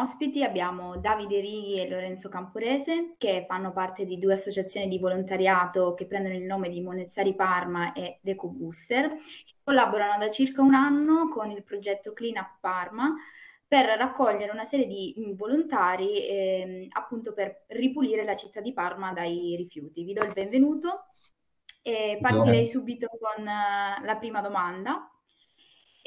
ospiti abbiamo Davide Righi e Lorenzo Campurese che fanno parte di due associazioni di volontariato che prendono il nome di Monezzari Parma e Deco Booster, che collaborano da circa un anno con il progetto Clean Up Parma per raccogliere una serie di volontari eh, appunto per ripulire la città di Parma dai rifiuti. Vi do il benvenuto e partirei subito con eh, la prima domanda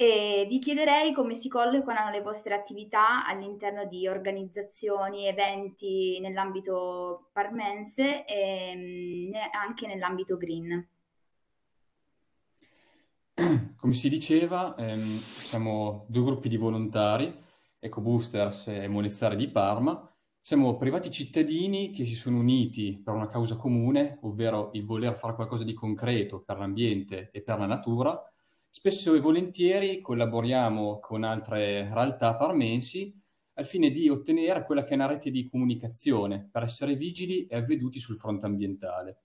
e vi chiederei come si colloquano le vostre attività all'interno di organizzazioni, eventi nell'ambito parmense e mm, anche nell'ambito green. Come si diceva, ehm, siamo due gruppi di volontari, EcoBoosters e Molezzare di Parma. Siamo privati cittadini che si sono uniti per una causa comune, ovvero il voler fare qualcosa di concreto per l'ambiente e per la natura, Spesso e volentieri collaboriamo con altre realtà parmensi al fine di ottenere quella che è una rete di comunicazione per essere vigili e avveduti sul fronte ambientale.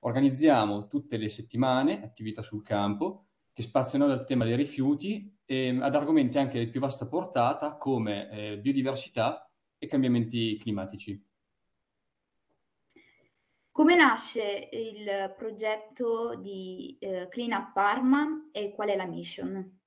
Organizziamo tutte le settimane attività sul campo che spaziano dal tema dei rifiuti eh, ad argomenti anche di più vasta portata come eh, biodiversità e cambiamenti climatici. Come nasce il progetto di eh, Clean Up Parma e qual è la mission?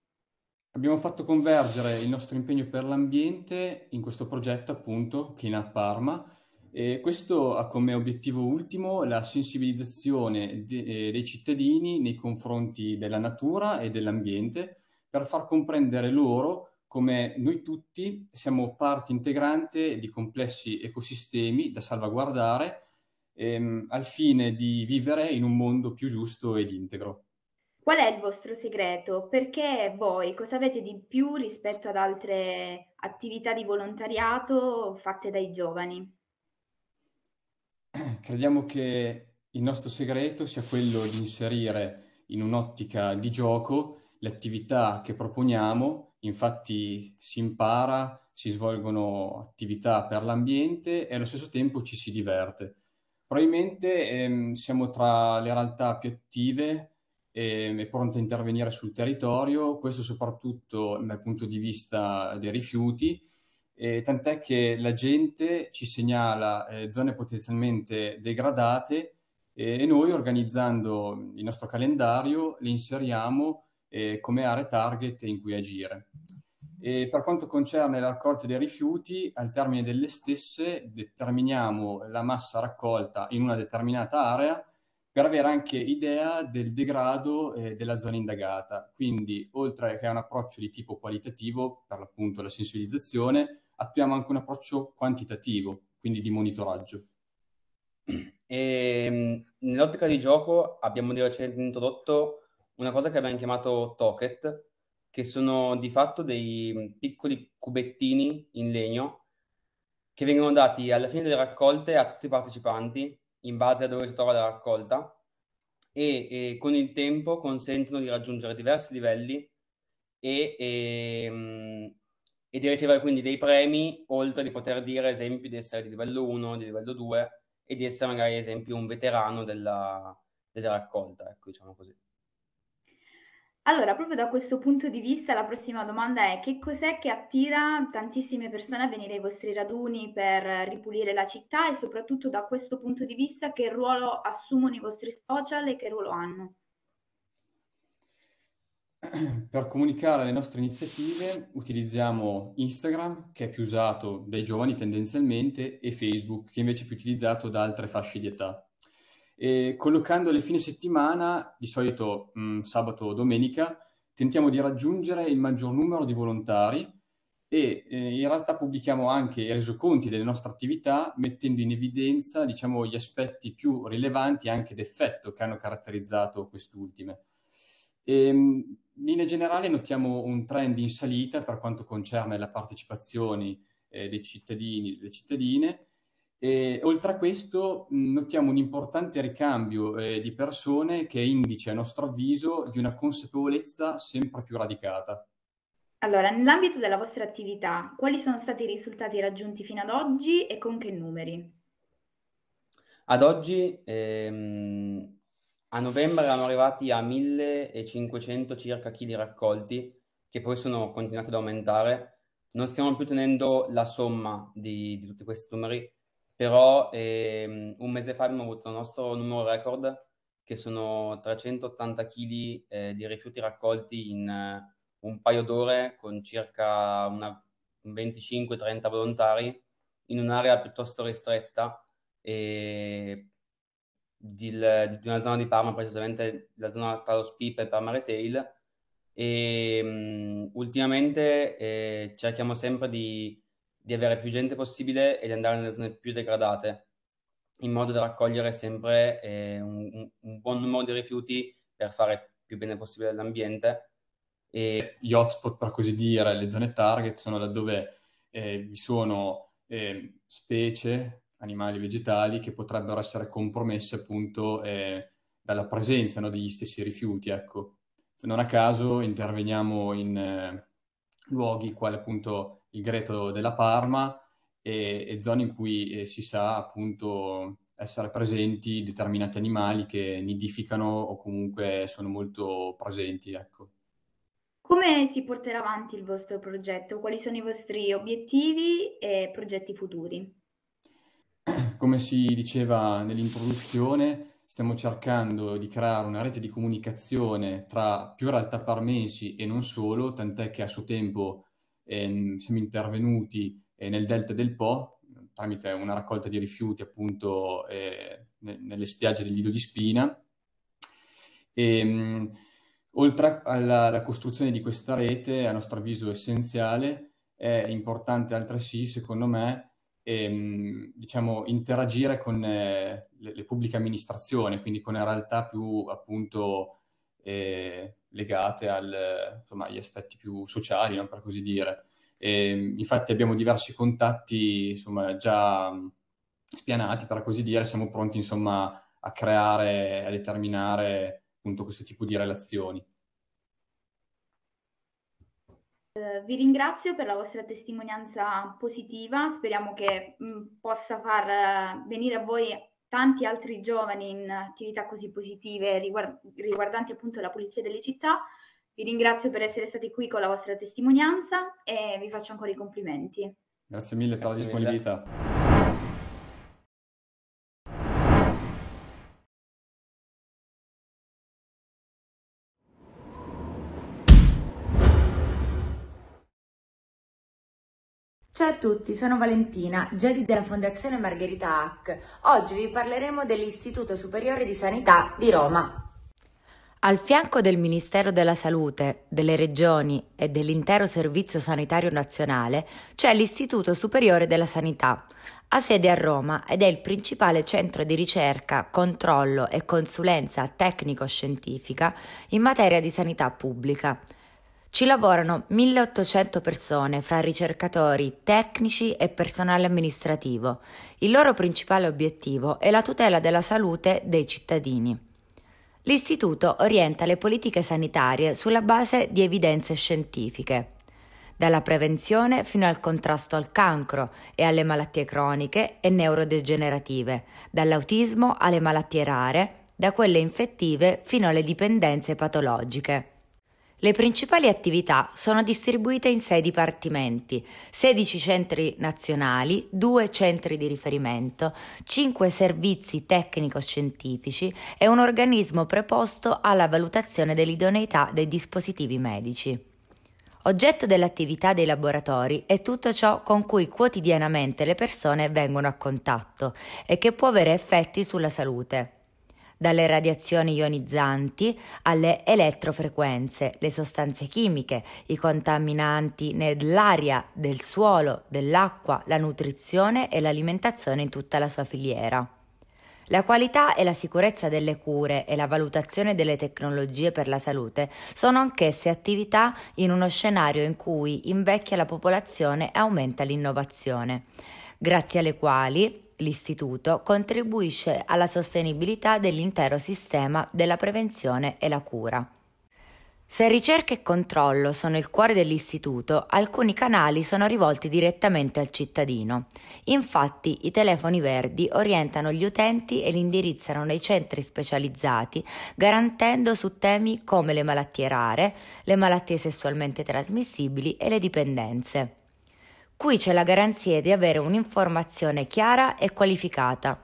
Abbiamo fatto convergere il nostro impegno per l'ambiente in questo progetto appunto Clean Up Parma e questo ha come obiettivo ultimo la sensibilizzazione de- eh, dei cittadini nei confronti della natura e dell'ambiente per far comprendere loro come noi tutti siamo parte integrante di complessi ecosistemi da salvaguardare ehm, al fine di vivere in un mondo più giusto ed integro. Qual è il vostro segreto? Perché voi cosa avete di più rispetto ad altre attività di volontariato fatte dai giovani? Crediamo che il nostro segreto sia quello di inserire in un'ottica di gioco le attività che proponiamo, infatti si impara, si svolgono attività per l'ambiente e allo stesso tempo ci si diverte. Probabilmente ehm, siamo tra le realtà più attive ehm, e pronte a intervenire sul territorio, questo soprattutto dal punto di vista dei rifiuti, eh, tant'è che la gente ci segnala eh, zone potenzialmente degradate eh, e noi organizzando il nostro calendario le inseriamo eh, come aree target in cui agire. E per quanto concerne la raccolta dei rifiuti, al termine delle stesse determiniamo la massa raccolta in una determinata area per avere anche idea del degrado eh, della zona indagata. Quindi, oltre che a un approccio di tipo qualitativo, per l'appunto la sensibilizzazione, attuiamo anche un approccio quantitativo, quindi di monitoraggio. E, ehm, nell'ottica di gioco abbiamo di recente introdotto una cosa che abbiamo chiamato Tocket, che sono di fatto dei mm, piccoli cubettini in legno che vengono dati alla fine delle raccolte a tutti i partecipanti in base a dove si trova la raccolta e, e con il tempo consentono di raggiungere diversi livelli e, e, mm, e, di ricevere quindi dei premi oltre di poter dire esempi di essere di livello 1, di livello 2 e di essere magari esempio un veterano della, della raccolta, ecco diciamo così. Allora, proprio da questo punto di vista, la prossima domanda è: che cos'è che attira tantissime persone a venire ai vostri raduni per ripulire la città e soprattutto da questo punto di vista che ruolo assumono i vostri social e che ruolo hanno? Per comunicare le nostre iniziative utilizziamo Instagram, che è più usato dai giovani tendenzialmente, e Facebook, che invece è più utilizzato da altre fasce di età e le fine settimana, di solito mh, mm, sabato o domenica, tentiamo di raggiungere il maggior numero di volontari e eh, in realtà pubblichiamo anche i resoconti delle nostre attività mettendo in evidenza diciamo, gli aspetti più rilevanti anche d'effetto che hanno caratterizzato quest'ultime. E, ehm, in linea generale notiamo un trend in salita per quanto concerne la partecipazione eh, dei cittadini e delle cittadine, e, oltre a questo mm, notiamo un importante ricambio eh, di persone che è indice, a nostro avviso, di una consapevolezza sempre più radicata. Allora, nell'ambito della vostra attività, quali sono stati i risultati raggiunti fino ad oggi e con che numeri? Ad oggi, ehm, a novembre, erano arrivati a 1500 circa chili raccolti, che poi sono continuati ad aumentare. Non stiamo più tenendo la somma di, di tutti questi numeri, però ehm, un mese fa abbiamo avuto il nostro numero record che sono 380 kg eh, di rifiuti raccolti in eh, un paio d'ore con circa 25-30 volontari in un'area piuttosto ristretta eh, di, di, una zona di Parma, precisamente la zona tra lo SPIP e Parma Retail e ehm, mh, ultimamente eh, cerchiamo sempre di di avere più gente possibile e di andare nelle zone più degradate, in modo da raccogliere sempre eh, un, un, buon numero di rifiuti per fare più bene possibile l'ambiente. E... Gli hotspot, per così dire, le zone target, sono laddove eh, vi sono eh, specie, animali, vegetali, che potrebbero essere compromesse appunto eh, dalla presenza no, degli stessi rifiuti. Ecco. Non a caso interveniamo in eh, luoghi quali appunto il Greto della Parma e, e zone in cui eh, si sa appunto essere presenti determinati animali che nidificano o comunque sono molto presenti. Ecco. Come si porterà avanti il vostro progetto? Quali sono i vostri obiettivi e progetti futuri? Come si diceva nell'introduzione, stiamo cercando di creare una rete di comunicazione tra più realtà parmensi e non solo, tant'è che a suo tempo ehm, siamo intervenuti eh, nel delta del Po tramite una raccolta di rifiuti appunto eh, nelle spiagge del Lido di Spina. E, ehm, oltre alla, alla costruzione di questa rete, a nostro avviso essenziale, è importante altresì, secondo me, ehm, diciamo, interagire con eh, le, le pubbliche amministrazioni, quindi con la realtà più appunto eh, legate al, insomma, agli aspetti più sociali, no? per così dire. E, infatti abbiamo diversi contatti insomma, già spianati, per così dire, siamo pronti insomma, a creare, a determinare appunto questo tipo di relazioni. Eh, vi ringrazio per la vostra testimonianza positiva, speriamo che possa far eh, venire a voi tanti altri giovani in attività così positive riguard- riguardanti appunto la pulizia delle città. Vi ringrazio per essere stati qui con la vostra testimonianza e vi faccio ancora i complimenti. Grazie mille per Grazie la disponibilità. Mille. Ciao a tutti, sono Valentina, Jedi della Fondazione Margherita Hack. Oggi vi parleremo dell'Istituto Superiore di Sanità di Roma. Al fianco del Ministero della Salute, delle Regioni e dell'intero Servizio Sanitario Nazionale c'è l'Istituto Superiore della Sanità, ha sede a Roma ed è il principale centro di ricerca, controllo e consulenza tecnico-scientifica in materia di sanità pubblica. Ci lavorano 1800 persone fra ricercatori, tecnici e personale amministrativo. Il loro principale obiettivo è la tutela della salute dei cittadini. L'Istituto orienta le politiche sanitarie sulla base di evidenze scientifiche, dalla prevenzione fino al contrasto al cancro e alle malattie croniche e neurodegenerative, dall'autismo alle malattie rare, da quelle infettive fino alle dipendenze patologiche. Le principali attività sono distribuite in sei dipartimenti, 16 centri nazionali, 2 centri di riferimento, 5 servizi tecnico-scientifici e un organismo preposto alla valutazione dell'idoneità dei dispositivi medici. Oggetto dell'attività dei laboratori è tutto ciò con cui quotidianamente le persone vengono a contatto e che può avere effetti sulla salute dalle radiazioni ionizzanti alle elettrofrequenze, le sostanze chimiche, i contaminanti nell'aria, del suolo, dell'acqua, la nutrizione e l'alimentazione in tutta la sua filiera. La qualità e la sicurezza delle cure e la valutazione delle tecnologie per la salute sono anch'esse attività in uno scenario in cui invecchia la popolazione e aumenta l'innovazione, grazie alle quali L'Istituto contribuisce alla sostenibilità dell'intero sistema della prevenzione e la cura. Se ricerca e controllo sono il cuore dell'istituto, alcuni canali sono rivolti direttamente al cittadino. Infatti i telefoni verdi orientano gli utenti e li indirizzano nei centri specializzati, garantendo su temi come le malattie rare, le malattie sessualmente trasmissibili e le dipendenze. Qui c'è la garanzia di avere un'informazione chiara e qualificata.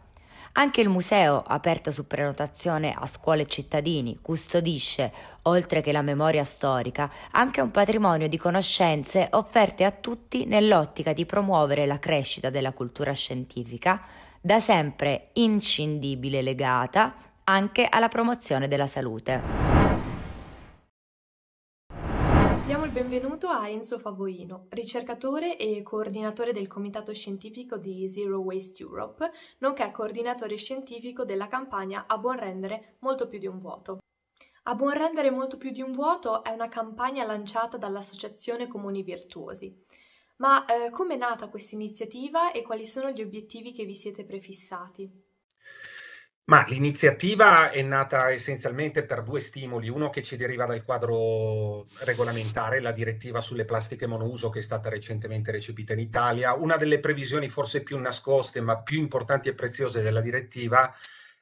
Anche il museo, aperto su prenotazione a scuole e cittadini, custodisce, oltre che la memoria storica, anche un patrimonio di conoscenze offerte a tutti nell'ottica di promuovere la crescita della cultura scientifica, da sempre inscindibile legata anche alla promozione della salute. il benvenuto a Enzo Favoino, ricercatore e coordinatore del comitato scientifico di Zero Waste Europe, nonché coordinatore scientifico della campagna A buon rendere molto più di un vuoto. A buon rendere molto più di un vuoto è una campagna lanciata dall'Associazione Comuni Virtuosi. Ma eh, è nata questa iniziativa e quali sono gli obiettivi che vi siete prefissati? Ma l'iniziativa è nata essenzialmente per due stimoli, uno che ci deriva dal quadro regolamentare, la direttiva sulle plastiche monouso che è stata recentemente recepita in Italia. Una delle previsioni forse più nascoste ma più importanti e preziose della direttiva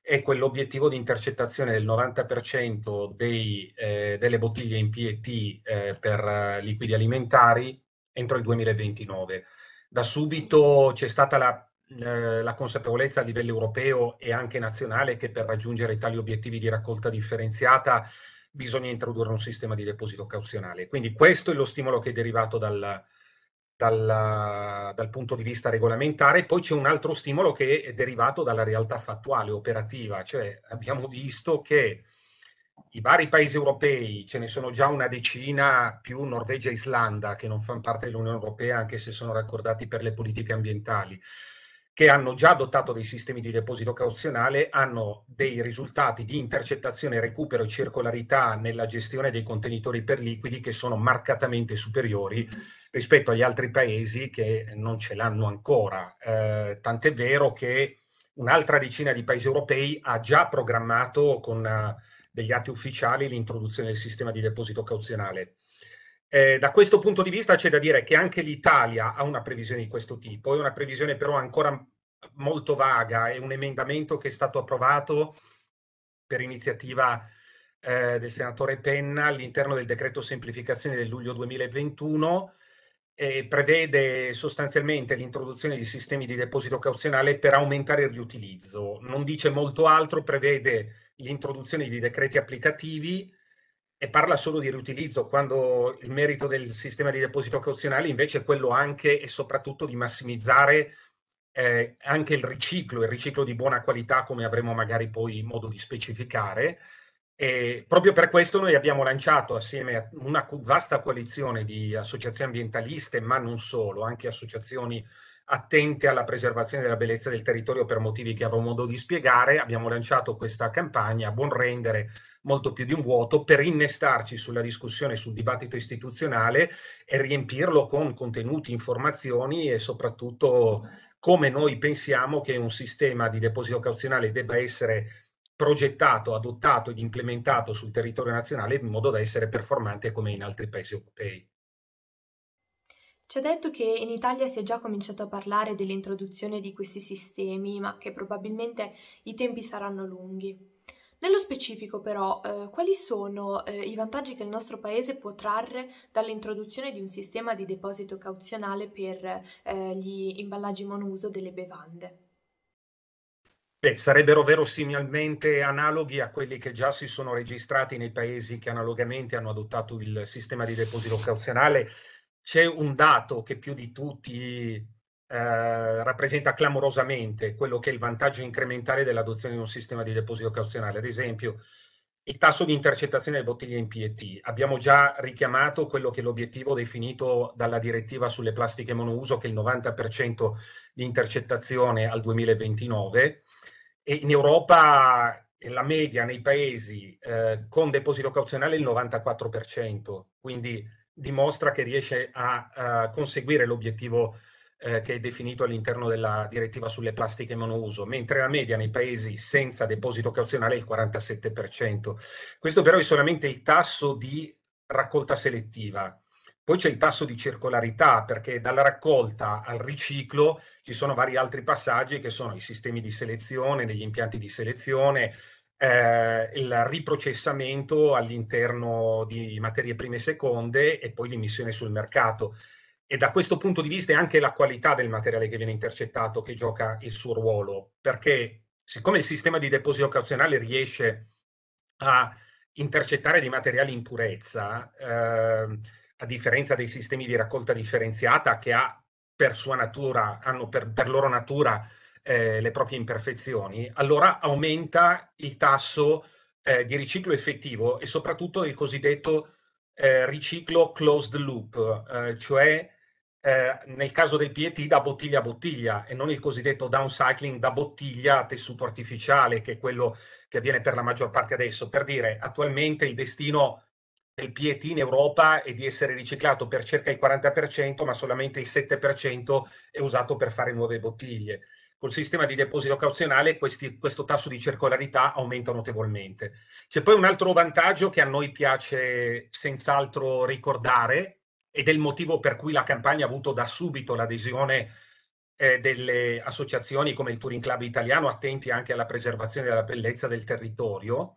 è quell'obiettivo di intercettazione del 90% dei, eh, delle bottiglie in PET eh, per eh, liquidi alimentari entro il 2029. Da subito c'è stata la eh, la consapevolezza a livello europeo e anche nazionale che per raggiungere tali obiettivi di raccolta differenziata bisogna introdurre un sistema di deposito cauzionale. Quindi questo è lo stimolo che è derivato dal, dal, dal punto di vista regolamentare. Poi c'è un altro stimolo che è derivato dalla realtà fattuale, operativa, cioè abbiamo visto che i vari paesi europei, ce ne sono già una decina, più Norvegia e Islanda, che non fanno parte dell'Unione Europea, anche se sono raccordati per le politiche ambientali, che hanno già adottato dei sistemi di deposito cauzionale hanno dei risultati di intercettazione, recupero e circolarità nella gestione dei contenitori per liquidi che sono marcatamente superiori rispetto agli altri paesi che non ce l'hanno ancora. Eh, tant'è vero che un'altra decina di paesi europei ha già programmato con eh, degli atti ufficiali l'introduzione del sistema di deposito cauzionale. Eh, da questo punto di vista c'è da dire che anche l'Italia ha una previsione di questo tipo, è una previsione però ancora molto vaga, è un emendamento che è stato approvato per iniziativa eh, del senatore Penna all'interno del decreto semplificazione del luglio 2021 e prevede sostanzialmente l'introduzione di sistemi di deposito cauzionale per aumentare il riutilizzo. Non dice molto altro, prevede l'introduzione di decreti applicativi e parla solo di riutilizzo, quando il merito del sistema di deposito cauzionale invece è quello anche e soprattutto di massimizzare eh, anche il riciclo, il riciclo di buona qualità, come avremo magari poi modo di specificare. E proprio per questo noi abbiamo lanciato assieme a una vasta coalizione di associazioni ambientaliste, ma non solo, anche associazioni attente alla preservazione della bellezza del territorio per motivi che avrò modo di spiegare, abbiamo lanciato questa campagna buon rendere molto più di un vuoto per innestarci sulla discussione, sul dibattito istituzionale e riempirlo con contenuti, informazioni e soprattutto come noi pensiamo che un sistema di deposito cauzionale debba essere progettato, adottato ed implementato sul territorio nazionale in modo da essere performante come in altri paesi europei. Ci ha detto che in Italia si è già cominciato a parlare dell'introduzione di questi sistemi, ma che probabilmente i tempi saranno lunghi. Nello specifico però, eh, quali sono eh, i vantaggi che il nostro Paese può trarre dall'introduzione di un sistema di deposito cauzionale per eh, gli imballaggi monouso delle bevande? Beh, sarebbero verosimilmente analoghi a quelli che già si sono registrati nei paesi che analogamente hanno adottato il sistema di deposito cauzionale c'è un dato che più di tutti eh, rappresenta clamorosamente quello che è il vantaggio incrementale dell'adozione di un sistema di deposito cauzionale. Ad esempio, il tasso di intercettazione delle bottiglie in PET. Abbiamo già richiamato quello che è l'obiettivo definito dalla direttiva sulle plastiche monouso, che è il 90% di intercettazione al 2029. E in Europa eh, la media nei paesi eh, con deposito cauzionale è il 94%, quindi dimostra che riesce a, a conseguire l'obiettivo eh, che è definito all'interno della direttiva sulle plastiche monouso, mentre la media nei paesi senza deposito cauzionale è il 47%. Questo però è solamente il tasso di raccolta selettiva. Poi c'è il tasso di circolarità, perché dalla raccolta al riciclo ci sono vari altri passaggi che sono i sistemi di selezione, negli impianti di selezione, eh, il riprocessamento all'interno di materie prime e seconde e poi l'immissione sul mercato. E da questo punto di vista è anche la qualità del materiale che viene intercettato che gioca il suo ruolo, perché siccome il sistema di deposito cauzionale riesce a intercettare dei materiali in purezza, eh, a differenza dei sistemi di raccolta differenziata che ha per sua natura, hanno per, per loro natura eh, le proprie imperfezioni, allora aumenta il tasso eh, di riciclo effettivo e soprattutto il cosiddetto eh, riciclo closed loop, eh, cioè eh, nel caso del PET da bottiglia a bottiglia e non il cosiddetto downcycling da bottiglia a tessuto artificiale, che è quello che avviene per la maggior parte adesso. Per dire, attualmente il destino del PET in Europa è di essere riciclato per circa il 40%, ma solamente il 7% è usato per fare nuove bottiglie col sistema di deposito cauzionale questi, questo tasso di circolarità aumenta notevolmente. C'è poi un altro vantaggio che a noi piace senz'altro ricordare ed è il motivo per cui la campagna ha avuto da subito l'adesione eh, delle associazioni come il Touring Club italiano, attenti anche alla preservazione della bellezza del territorio,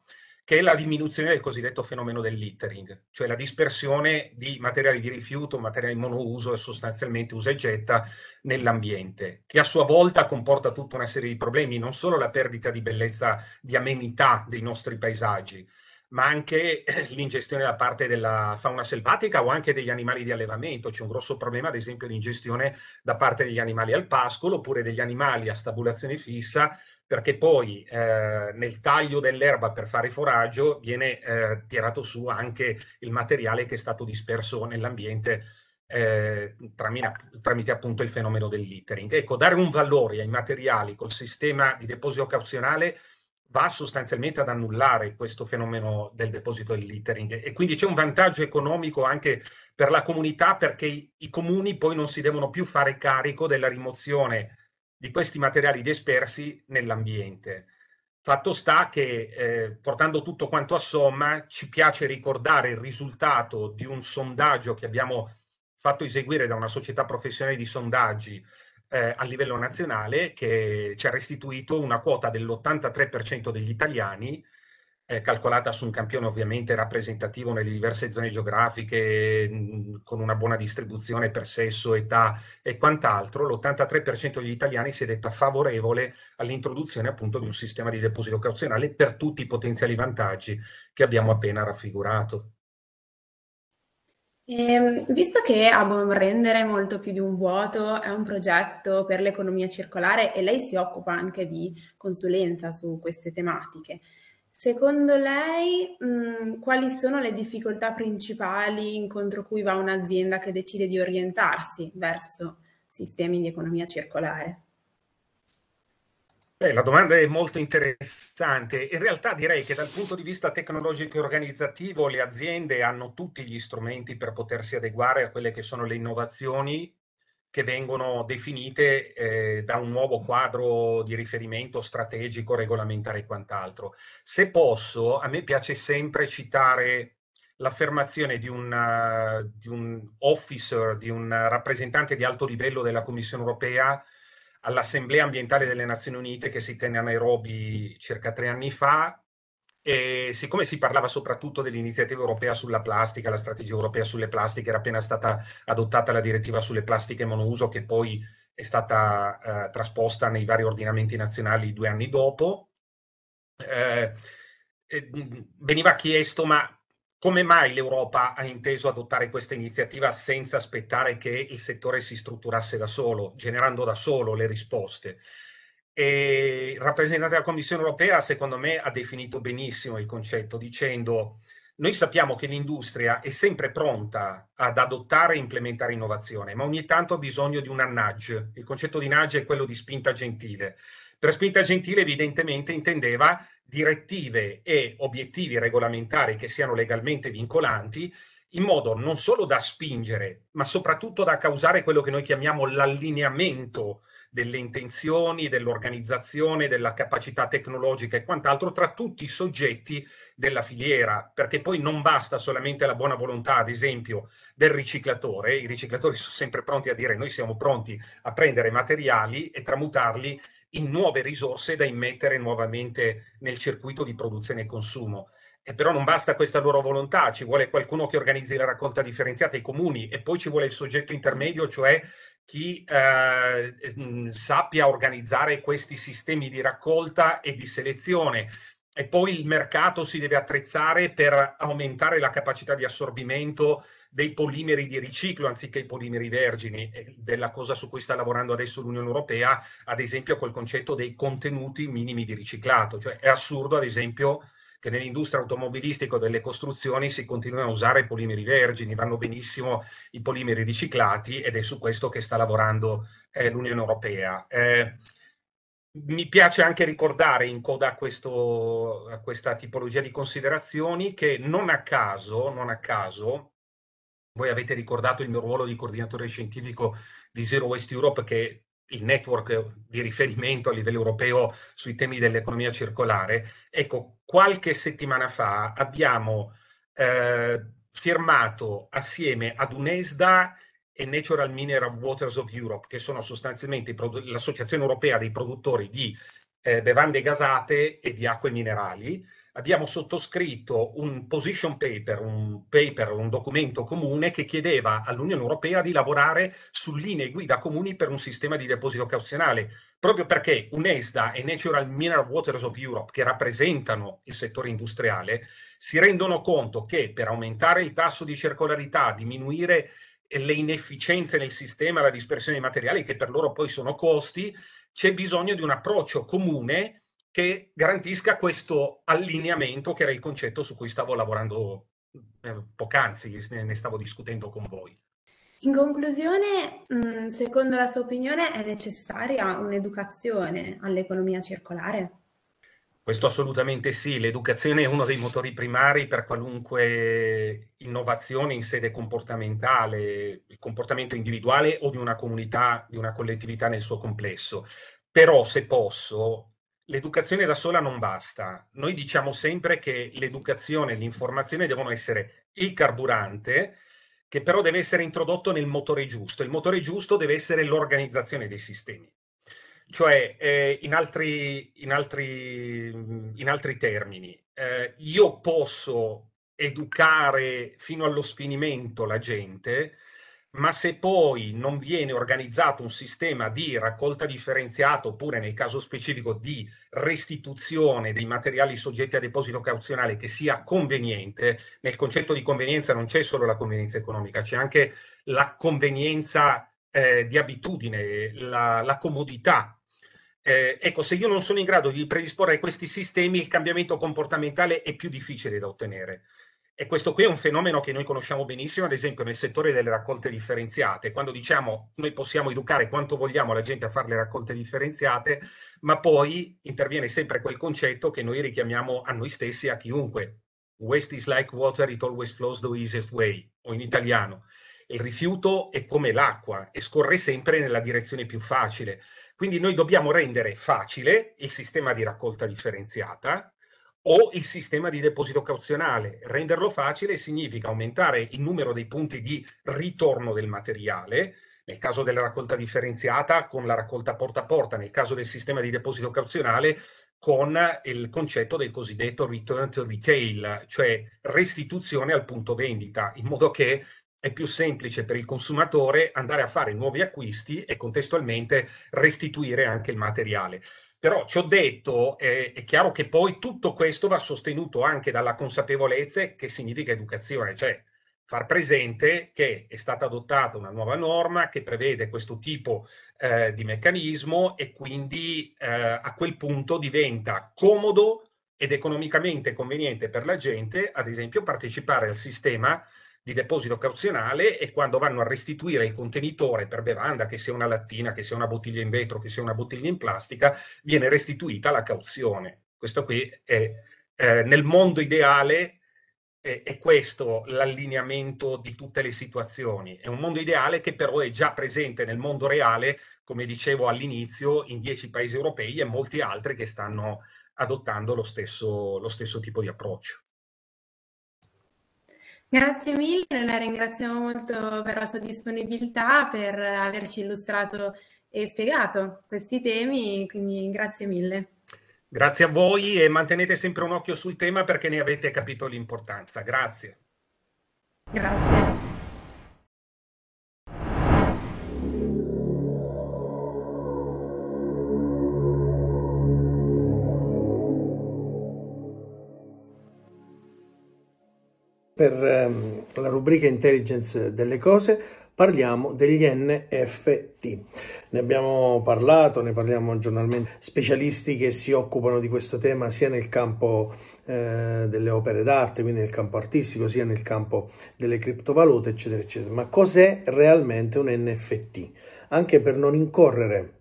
che è la diminuzione del cosiddetto fenomeno del littering, cioè la dispersione di materiali di rifiuto, materiali monouso e sostanzialmente usa e getta nell'ambiente, che a sua volta comporta tutta una serie di problemi, non solo la perdita di bellezza, di amenità dei nostri paesaggi, ma anche eh, l'ingestione da parte della fauna selvatica o anche degli animali di allevamento. C'è un grosso problema, ad esempio, di ingestione da parte degli animali al pascolo oppure degli animali a stabulazione fissa, perché poi eh, nel taglio dell'erba per fare foraggio viene eh, tirato su anche il materiale che è stato disperso nell'ambiente. Eh, tramina, tramite appunto il fenomeno del littering. Ecco, dare un valore ai materiali col sistema di deposito cauzionale va sostanzialmente ad annullare questo fenomeno del deposito del littering e quindi c'è un vantaggio economico anche per la comunità perché i, i comuni poi non si devono più fare carico della rimozione di questi materiali dispersi nell'ambiente. Fatto sta che, eh, portando tutto quanto a somma, ci piace ricordare il risultato di un sondaggio che abbiamo fatto eseguire da una società professionale di sondaggi eh, a livello nazionale che ci ha restituito una quota dell'83% degli italiani, eh, calcolata su un campione ovviamente rappresentativo nelle diverse zone geografiche, mh, con una buona distribuzione per sesso, età e quant'altro, l'83% degli italiani si è detta favorevole all'introduzione appunto di un sistema di deposito cauzionale per tutti i potenziali vantaggi che abbiamo appena raffigurato. Ehm, visto che a buon rendere molto più di un vuoto è un progetto per l'economia circolare e lei si occupa anche di consulenza su queste tematiche, secondo lei, mh, mm, quali sono le difficoltà principali incontro cui va un'azienda che decide di orientarsi verso sistemi di economia circolare? Beh, la domanda è molto interessante. In realtà direi che dal punto di vista tecnologico e organizzativo le aziende hanno tutti gli strumenti per potersi adeguare a quelle che sono le innovazioni che vengono definite eh, da un nuovo quadro di riferimento strategico, regolamentare e quant'altro. Se posso, a me piace sempre citare l'affermazione di, una, di un officer, di un rappresentante di alto livello della Commissione europea all'Assemblea ambientale delle Nazioni Unite che si tenne a Nairobi circa tre anni fa e siccome si parlava soprattutto dell'iniziativa europea sulla plastica, la strategia europea sulle plastiche, era appena stata adottata la direttiva sulle plastiche monouso che poi è stata eh, trasposta nei vari ordinamenti nazionali due anni dopo, eh, mm, veniva chiesto ma come mai l'Europa ha inteso adottare questa iniziativa senza aspettare che il settore si strutturasse da solo, generando da solo le risposte? E il rappresentante della Commissione europea, secondo me, ha definito benissimo il concetto dicendo noi sappiamo che l'industria è sempre pronta ad adottare e implementare innovazione, ma ogni tanto ha bisogno di una nudge. Il concetto di nudge è quello di spinta gentile, spinta gentile evidentemente intendeva direttive e obiettivi regolamentari che siano legalmente vincolanti in modo non solo da spingere, ma soprattutto da causare quello che noi chiamiamo l'allineamento delle intenzioni, dell'organizzazione, della capacità tecnologica e quant'altro tra tutti i soggetti della filiera, perché poi non basta solamente la buona volontà, ad esempio, del riciclatore, i riciclatori sono sempre pronti a dire noi siamo pronti a prendere materiali e tramutarli in nuove risorse da immettere nuovamente nel circuito di produzione e consumo. E eh, però non basta questa loro volontà, ci vuole qualcuno che organizzi la raccolta differenziata ai comuni e poi ci vuole il soggetto intermedio, cioè chi eh, mm, sappia organizzare questi sistemi di raccolta e di selezione. E poi il mercato si deve attrezzare per aumentare la capacità di assorbimento dei polimeri di riciclo anziché i polimeri vergini, della cosa su cui sta lavorando adesso l'Unione Europea, ad esempio col concetto dei contenuti minimi di riciclato. Cioè è assurdo, ad esempio, che nell'industria automobilistica delle costruzioni si continuino a usare i polimeri vergini, vanno benissimo i polimeri riciclati ed è su questo che sta lavorando eh, l'Unione Europea. Eh, mi piace anche ricordare in coda a, questo, a, questa tipologia di considerazioni che non a caso, non a caso voi avete ricordato il mio ruolo di coordinatore scientifico di Zero Waste Europe, che è il network di riferimento a livello europeo sui temi dell'economia circolare. Ecco, qualche settimana fa abbiamo eh, firmato assieme ad UNESDA e Natural Mineral Waters of Europe, che sono sostanzialmente l'associazione europea dei produttori di eh, bevande gasate e di acque minerali, abbiamo sottoscritto un position paper, un paper, un documento comune che chiedeva all'Unione Europea di lavorare su linee guida comuni per un sistema di deposito cauzionale, proprio perché UNESDA e Natural Mineral Waters of Europe, che rappresentano il settore industriale, si rendono conto che per aumentare il tasso di circolarità, diminuire le inefficienze nel sistema, la dispersione dei materiali, che per loro poi sono costi, c'è bisogno di un approccio comune che garantisca questo allineamento che era il concetto su cui stavo lavorando eh, poc'anzi, ne, stavo discutendo con voi. In conclusione, mm, secondo la sua opinione è necessaria un'educazione all'economia circolare? Questo assolutamente sì, l'educazione è uno dei motori primari per qualunque innovazione in sede comportamentale, il comportamento individuale o di una comunità, di una collettività nel suo complesso. Però se posso, l'educazione da sola non basta. Noi diciamo sempre che l'educazione e l'informazione devono essere il carburante, che però deve essere introdotto nel motore giusto. Il motore giusto deve essere l'organizzazione dei sistemi. Cioè, eh, in, altri, in, altri, in, altri, termini, eh, io posso educare fino allo sfinimento la gente, ma se poi non viene organizzato un sistema di raccolta differenziata oppure nel caso specifico di restituzione dei materiali soggetti a deposito cauzionale che sia conveniente, nel concetto di convenienza non c'è solo la convenienza economica, c'è anche la convenienza eh, di abitudine, la, la comodità. Eh, ecco, se io non sono in grado di predisporre questi sistemi, il cambiamento comportamentale è più difficile da ottenere. E questo qui è un fenomeno che noi conosciamo benissimo, ad esempio nel settore delle raccolte differenziate. Quando diciamo noi possiamo educare quanto vogliamo la gente a fare le raccolte differenziate, ma poi interviene sempre quel concetto che noi richiamiamo a noi stessi, a chiunque. Waste is like water, it always flows the easiest way, o in italiano. Il rifiuto è come l'acqua e scorre sempre nella direzione più facile. Quindi noi dobbiamo rendere facile il sistema di raccolta differenziata, o il sistema di deposito cauzionale. Renderlo facile significa aumentare il numero dei punti di ritorno del materiale, nel caso della raccolta differenziata con la raccolta porta a porta, nel caso del sistema di deposito cauzionale con il concetto del cosiddetto return to retail, cioè restituzione al punto vendita, in modo che è più semplice per il consumatore andare a fare nuovi acquisti e contestualmente restituire anche il materiale. Però ci ho detto, eh, è chiaro che poi tutto questo va sostenuto anche dalla consapevolezza che significa educazione, cioè far presente che è stata adottata una nuova norma che prevede questo tipo eh, di meccanismo e quindi eh, a quel punto diventa comodo ed economicamente conveniente per la gente, ad esempio, partecipare al sistema di deposito cauzionale e quando vanno a restituire il contenitore per bevanda, che sia una lattina, che sia una bottiglia in vetro, che sia una bottiglia in plastica, viene restituita la cauzione. Questo qui è eh, nel mondo ideale è, questo l'allineamento di tutte le situazioni. È un mondo ideale che però è già presente nel mondo reale, come dicevo all'inizio, in dieci paesi europei e molti altri che stanno adottando lo stesso, lo stesso tipo di approccio. Grazie mille, la ringraziamo molto per la sua disponibilità, per averci illustrato e spiegato questi temi, quindi grazie mille. Grazie a voi e mantenete sempre un occhio sul tema perché ne avete capito l'importanza. Grazie. Grazie. per ehm, la rubrica intelligence delle cose parliamo degli NFT. Ne abbiamo parlato, ne parliamo giornalmente, specialisti che si occupano di questo tema sia nel campo eh, delle opere d'arte, quindi nel campo artistico, sia nel campo delle criptovalute, eccetera, eccetera. Ma cos'è realmente un NFT? Anche per non incorrere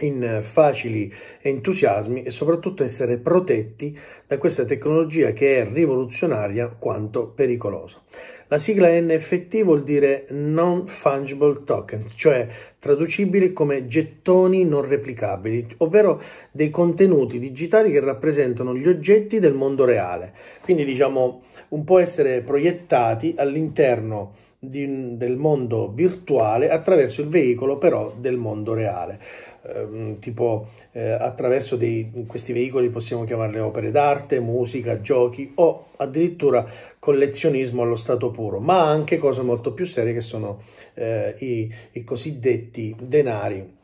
in eh, facili entusiasmi e soprattutto essere protetti da questa tecnologia che è rivoluzionaria quanto pericolosa. La sigla NFT vuol dire non fungible tokens, cioè traducibili come gettoni non replicabili, ovvero dei contenuti digitali che rappresentano gli oggetti del mondo reale. Quindi diciamo un po' essere proiettati all'interno di, del mondo virtuale attraverso il veicolo però del mondo reale ehm, tipo eh, attraverso dei, questi veicoli possiamo chiamarle opere d'arte, musica, giochi o addirittura collezionismo allo stato puro, ma anche cose molto più serie che sono eh, i, i cosiddetti denari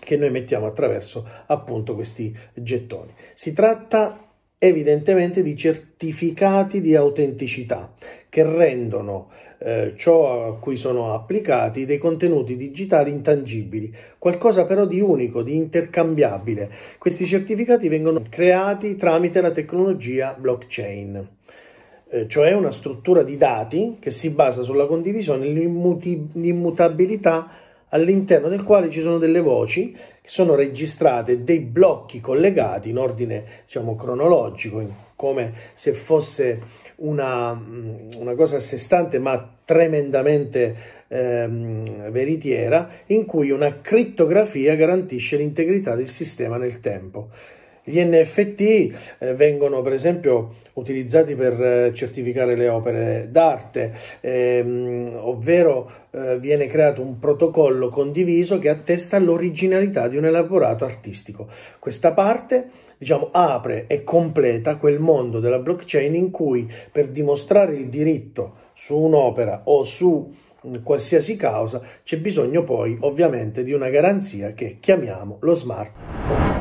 che noi mettiamo attraverso appunto questi gettoni. Si tratta evidentemente di certificati di autenticità che rendono eh, ciò a cui sono applicati, dei contenuti digitali intangibili, qualcosa però di unico, di intercambiabile. Questi certificati vengono creati tramite la tecnologia blockchain eh, cioè una struttura di dati che si basa sulla condivisione e l'immutabilità all'interno del quale ci sono delle voci che sono registrate, dei blocchi collegati in ordine diciamo, cronologico, come se fosse una, mm, una cosa a sé stante ma tremendamente ehm, veritiera, in cui una crittografia garantisce l'integrità del sistema nel tempo. Gli NFT eh, vengono per esempio utilizzati per eh, certificare le opere d'arte, ehm, ovvero eh, viene creato un protocollo condiviso che attesta l'originalità di un elaborato artistico. Questa parte diciamo, apre e completa quel mondo della blockchain in cui per dimostrare il diritto su un'opera o su mm, qualsiasi causa, c'è bisogno poi ovviamente di una garanzia che chiamiamo lo smart contract.